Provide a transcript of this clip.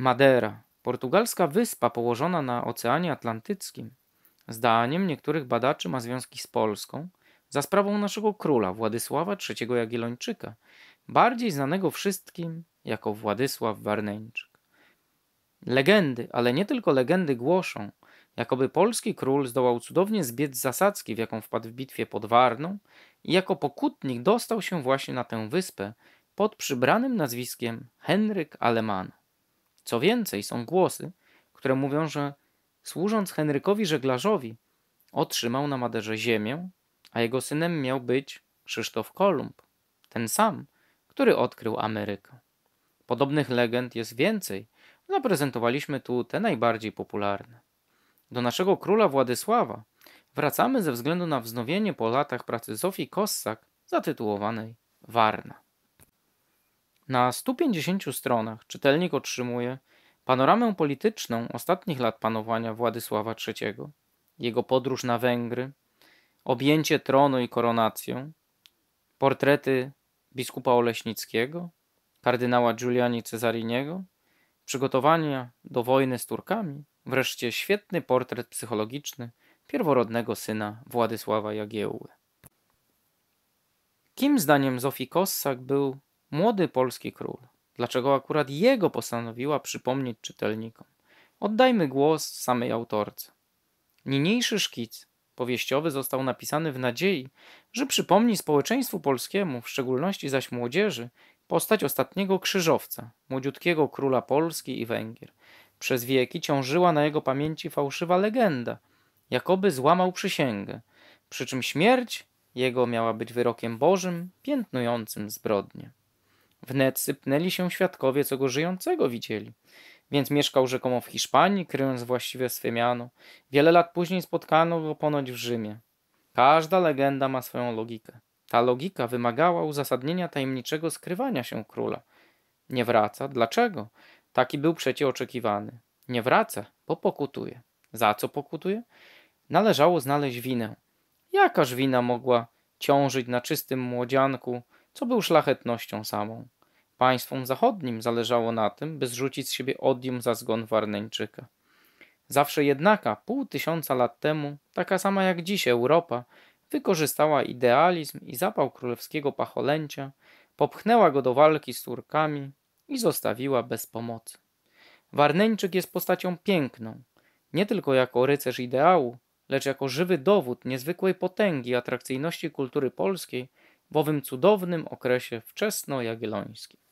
Madera, portugalska wyspa położona na Oceanie Atlantyckim, zdaniem niektórych badaczy ma związki z Polską za sprawą naszego króla Władysława III Jagiellończyka, bardziej znanego wszystkim jako Władysław Warneńczyk. Legendy, ale nie tylko legendy głoszą, jakoby polski król zdołał cudownie zbiec zasadzki, w jaką wpadł w bitwie pod Warną i jako pokutnik dostał się właśnie na tę wyspę pod przybranym nazwiskiem Henryk Aleman. Co więcej, są głosy, które mówią, że służąc Henrykowi żeglarzowi, otrzymał na Maderze ziemię, a jego synem miał być Krzysztof Kolumb, ten sam, który odkrył Amerykę. Podobnych legend jest więcej, zaprezentowaliśmy tu te najbardziej popularne. Do naszego króla Władysława wracamy ze względu na wznowienie po latach pracy Zofii Kossak zatytułowanej Warna. Na 150 stronach czytelnik otrzymuje panoramę polityczną ostatnich lat panowania Władysława III, jego podróż na Węgry, objęcie tronu i koronację, portrety biskupa Oleśnickiego, kardynała Giuliani Cezariniego, przygotowania do wojny z Turkami, wreszcie świetny portret psychologiczny pierworodnego syna Władysława Jagiełły. Kim zdaniem Zofii Kossak był Młody polski król. Dlaczego akurat jego postanowiła przypomnieć czytelnikom? Oddajmy głos samej autorce. Niniejszy szkic powieściowy został napisany w nadziei, że przypomni społeczeństwu polskiemu, w szczególności zaś młodzieży, postać ostatniego krzyżowca, młodziutkiego króla Polski i Węgier. Przez wieki ciążyła na jego pamięci fałszywa legenda, jakoby złamał przysięgę, przy czym śmierć jego miała być wyrokiem Bożym piętnującym zbrodnie. Wnet sypnęli się świadkowie, co go żyjącego widzieli. Więc mieszkał rzekomo w Hiszpanii, kryjąc właściwie swe miano. Wiele lat później spotkano go ponoć w Rzymie. Każda legenda ma swoją logikę. Ta logika wymagała uzasadnienia tajemniczego skrywania się króla. Nie wraca. Dlaczego? Taki był przecie oczekiwany. Nie wraca, bo pokutuje. Za co pokutuje? Należało znaleźć winę. Jakaż wina mogła ciążyć na czystym młodzianku, co był szlachetnością samą? Państwom zachodnim zależało na tym, by zrzucić z siebie odium za zgon Warneńczyka. Zawsze jednaka, pół tysiąca lat temu, taka sama jak dziś Europa, wykorzystała idealizm i zapał królewskiego pacholęcia, popchnęła go do walki z Turkami i zostawiła bez pomocy. Warneńczyk jest postacią piękną, nie tylko jako rycerz ideału, lecz jako żywy dowód niezwykłej potęgi atrakcyjności kultury polskiej w owym cudownym okresie wczesno-jagiellońskim.